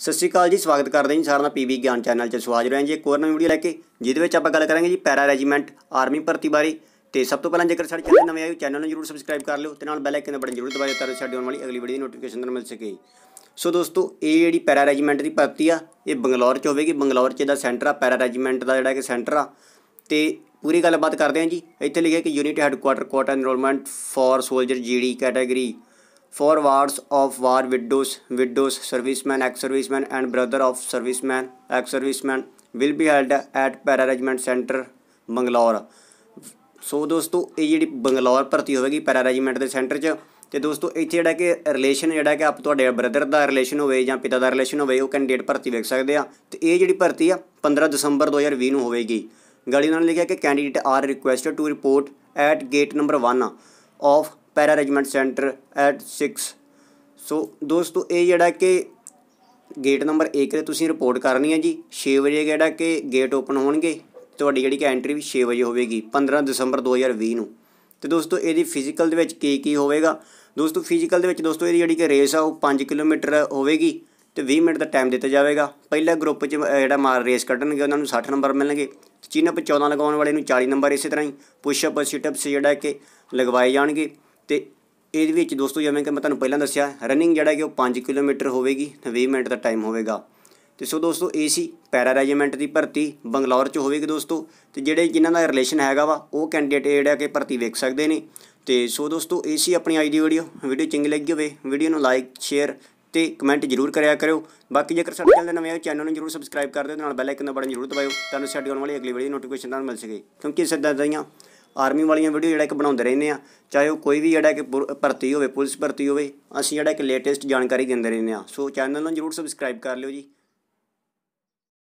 ਸਤਿ ਸ਼੍ਰੀ ਅਕਾਲ ਜੀ ਸਵਾਗਤ ਕਰਦੇ ਹਾਂ ਸਾਰਿਆਂ ਦਾ ਪੀਵੀ ਗਿਆਨ ਚੈਨਲ 'ਚ ਸਵਾਜ ਰਹੇ ਜੀ ਇੱਕ ਹੋਰ ਨਵੀਂ ਵੀਡੀਓ ਲੈ ਕੇ ਜਿਹਦੇ ਵਿੱਚ ਆਪਾਂ ਗੱਲ ਕਰਾਂਗੇ ਜੀ ਪੈਰਾ ਰੈਜੀਮੈਂਟ ਆਰਮੀ ਭਰਤੀ ਬਾਰੇ ਤੇ ਸਭ ਤੋਂ ਪਹਿਲਾਂ ਜੇਕਰ ਸਾਡੇ ਚੈਨਲ ਨਵੇਂ ਆਏ ਹੋ ਚੈਨਲ ਨੂੰ ਜਰੂਰ ਸਬਸਕ੍ਰਾਈਬ ਕਰ ਲਿਓ ਤੇ ਨਾਲ ਬੈਲ ਆਈਕਨ ਦਾ ਬਟਨ ਜਰੂਰ ਦਬਾਇਓ ਤਾਂ ਸਾਡੀ ਆਉਣ ਵਾਲੀ ਅਗਲੀ ਵੀਡੀਓ ਦੀ ਨੋਟੀਫਿਕੇਸ਼ਨ ਤੁਹਾਨੂੰ ਮਿਲ ਸਕੇ ਸੋ ਦੋਸਤੋ ਇਹ ਜਿਹੜੀ ਪੈਰਾ ਰੈਜੀਮੈਂਟ ਦੀ ਭਰਤੀ ਆ ਇਹ ਬੰਗਲੌਰ 'ਚ ਹੋਵੇਗੀ ਬੰਗਲੌਰ 'ਚ ਦਾ ਸੈਂਟਰ ਆ ਪੈਰਾ ਰੈਜੀਮੈਂਟ ਦਾ ਜਿਹੜਾ ਕਿ ਸੈਂਟਰ ਆ ਤੇ ਪੂਰੀ ਗੱਲਬਾਤ ਕਰਦੇ ਹਾਂ ਜੀ ਇੱਥੇ ਲਿਖਿਆ ਕਿ unit headquarter quota enrollment for soldier GD category for for of war widows widows serviceman ex serviceman and brother of serviceman ex serviceman will be held at para regiment centre Bangalore. So ਦੋਸਤੋ ਇਹ ਜਿਹੜੀ ਬੰਗਲੌਰ ਭਰਤੀ ਹੋਵੇਗੀ ਪੈਰਾ regiment ਦੇ centre 'ਚ ਤੇ ਦੋਸਤੋ ਇੱਥੇ ਜਿਹੜਾ ਕਿ ਰਿਲੇਸ਼ਨ ਜਿਹੜਾ ਕਿ ਆਪ ਤੁਹਾਡੇ ਬ੍ਰਦਰ ਦਾ ਰਿਲੇਸ਼ਨ ਹੋਵੇ ਜਾਂ ਪਿਤਾ ਦਾ ਰਿਲੇਸ਼ਨ ਹੋਵੇ ਉਹ ਕੈਂਡੀਡੇਟ ਭਰਤੀ ਵੇਖ ਸਕਦੇ ਆ ਤੇ ਇਹ ਜਿਹੜੀ ਭਰਤੀ ਆ 15 ਦਸੰਬਰ 2020 ਨੂੰ ਹੋਵੇਗੀ ਗਾੜੀ ਉਹਨਾਂ ਨੇ ਲਿਖਿਆ ਕਿ candidate are requested to report at gate number 1 of para regiment centre at 6 so ਦੋਸਤੋ ਇਹ ਜਿਹੜਾ ਕਿ ਗੇਟ ਨੰਬਰ 1 ਤੇ ਤੁਸੀਂ ਰਿਪੋਰਟ ਕਰਨੀ ਹੈ ਜੀ 6 ਵਜੇ ਜਿਹੜਾ ਕਿ ਗੇਟ ਓਪਨ ਹੋਣਗੇ ਤੁਹਾਡੀ ਜਿਹੜੀ ਕਿ ਐਂਟਰੀ ਵੀ 6 ਵਜੇ ਹੋਵੇਗੀ 15 ਦਸੰਬਰ 2020 ਨੂੰ ਤੇ ਦੋਸਤੋ ਇਹਦੀ ਫਿਜ਼ੀਕਲ ਦੇ ਵਿੱਚ ਕੀ ਕੀ ਹੋਵੇਗਾ ਦੋਸਤੋ ਫਿਜ਼ੀਕਲ ਦੇ ਵਿੱਚ ਦੋਸਤੋ ਇਹਦੀ ਜਿਹੜੀ ਕਿ ਰੇਸ ਆ ਉਹ 5 ਕਿਲੋਮੀਟਰ ਹੋਵੇਗੀ ਤੇ 20 ਮਿੰਟ ਦਾ ਟਾਈਮ ਦਿੱਤਾ ਜਾਵੇਗਾ ਪਹਿਲਾ ਗਰੁੱਪ 'ਚ ਜਿਹੜਾ ਮਾਰ ਰੇਸ ਕੱਢਣਗੇ ਉਹਨਾਂ ਨੂੰ 60 ਨੰਬਰ ਮਿਲਣਗੇ ਚਿਨਪ 14 ਲਗਾਉਣ ਵਾਲੇ ਨੂੰ 40 ਨੰਬਰ ਇਸੇ ਤਰ੍ਹਾਂ ਹੀ ਪੁਸ਼ਅਪ ਸਿਟਅਪਸ ਜਿਹੜਾ ਕਿ ਲਗਵਾਏ ਜਾਣਗੇ ਤੇ ਇਹਦੇ ਵਿੱਚ ਦੋਸਤੋ ਜਿਵੇਂ ਕਿ ਮੈਂ ਤੁਹਾਨੂੰ ਪਹਿਲਾਂ ਦੱਸਿਆ ਰਨਿੰਗ ਜਿਹੜਾ ਕਿ ਉਹ 5 ਕਿਲੋਮੀਟਰ ਹੋਵੇਗੀ 20 ਮਿੰਟ ਦਾ ਟਾਈਮ ਹੋਵੇਗਾ ਤੇ ਸੋ ਦੋਸਤੋ ਇਹ ਸੀ ਪੈਰਾ ਰੈਜੀਮੈਂਟ ਦੀ ਭਰਤੀ ਬੰਗਲੌਰ 'ਚ ਹੋਵੇਗੀ ਦੋਸਤੋ ਤੇ ਜਿਹੜੇ ਜਿਨ੍ਹਾਂ ਦਾ ਰਿਲੇਸ਼ਨ ਹੈਗਾ ਵਾ ਉਹ ਕੈਂਡੀਡੇਟ ਜਿਹੜਾ ਕਿ ਭਰਤੀ ਵੇਖ ਸਕਦੇ ਨੇ ਤੇ ਸੋ ਦੋਸਤੋ ਇਹ ਸੀ ਆਪਣੀ ਅੱਜ ਦੀ ਵੀਡੀਓ ਵੀਡੀਓ ਚੰਗੀ ਲੱਗੀ ਹੋਵੇ ਵੀਡੀਓ ਨੂੰ ਲਾਈਕ ਸ਼ੇਅਰ ਤੇ ਕਮੈਂਟ ਜਰੂਰ ਕਰਿਆ ਕਰਿਓ ਬਾਕੀ ਜੇਕਰ ਸਾਡੇ ਚੈਨਲ ਦੇ ਨਵੇਂ ਆਏ ਚੈਨਲ ਨੂੰ ਜਰੂਰ ਸਬਸਕ੍ਰਾਈਬ ਕਰ ਦਿਓ ਤੇ ਨਾਲ ਬੈਲ ਆਈਕਨ ਦਾ ਬਟਨ ਜਰੂਰ ਦਬਾਇਓ ਤੁਹਾਨੂੰ ਸਾਡੀ ਆਉਣ ਵਾਲੀ ਅਗਲੀ ਵੀਡੀਓ ਨੋਟੀਫਿਕੇਸ਼ਨ ਨਾਲ ਮਿਲ ਸਕੇ ਕਿਉਂਕਿ ਸਦਾ ਦਈਆਂ ਆਰਮੀ ਵਾਲੀਆਂ ਵੀਡੀਓ ਜਿਹੜਾ ਇੱਕ ਬਣਾਉਂਦੇ ਰਹਿੰਦੇ ਆ ਚਾਹੇ ਉਹ ਕੋਈ ਵੀ ਜਿਹੜਾ ਕਿ ਭਰਤੀ ਹੋਵੇ ਪੁਲਿਸ ਭਰਤੀ ਹੋਵੇ ਅਸੀਂ ਜਿਹੜਾ ਇੱਕ ਲੇਟੈਸਟ ਜਾਣਕਾਰੀ ਦਿੰਦੇ ਰਹਿੰਦੇ ਆ ਸੋ ਚੈਨਲ ਨੂੰ ਜਰੂਰ ਸਬਸਕ੍ਰਾਈਬ ਕਰ ਲਿਓ ਜੀ